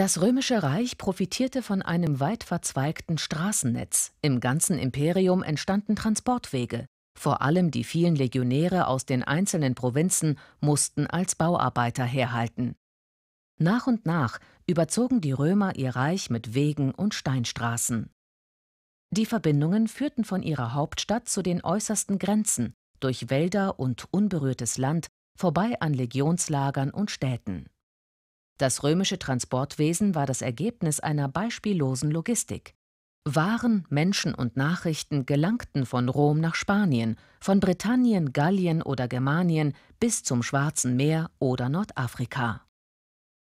Das römische Reich profitierte von einem weit verzweigten Straßennetz. Im ganzen Imperium entstanden Transportwege. Vor allem die vielen Legionäre aus den einzelnen Provinzen mussten als Bauarbeiter herhalten. Nach und nach überzogen die Römer ihr Reich mit Wegen und Steinstraßen. Die Verbindungen führten von ihrer Hauptstadt zu den äußersten Grenzen, durch Wälder und unberührtes Land, vorbei an Legionslagern und Städten. Das römische Transportwesen war das Ergebnis einer beispiellosen Logistik. Waren, Menschen und Nachrichten gelangten von Rom nach Spanien, von Britannien, Gallien oder Germanien bis zum Schwarzen Meer oder Nordafrika.